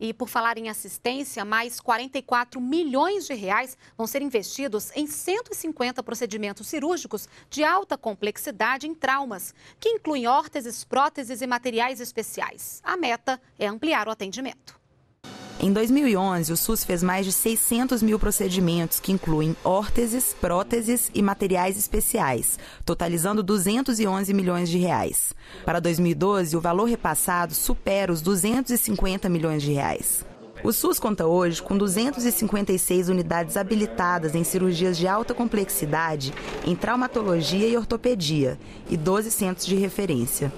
E por falar em assistência, mais 44 milhões de reais vão ser investidos em 150 procedimentos cirúrgicos de alta complexidade em traumas, que incluem órteses, próteses e materiais especiais. A meta é ampliar o atendimento. Em 2011, o SUS fez mais de 600 mil procedimentos, que incluem órteses, próteses e materiais especiais, totalizando 211 milhões de reais. Para 2012, o valor repassado supera os 250 milhões de reais. O SUS conta hoje com 256 unidades habilitadas em cirurgias de alta complexidade, em traumatologia e ortopedia, e 12 centros de referência.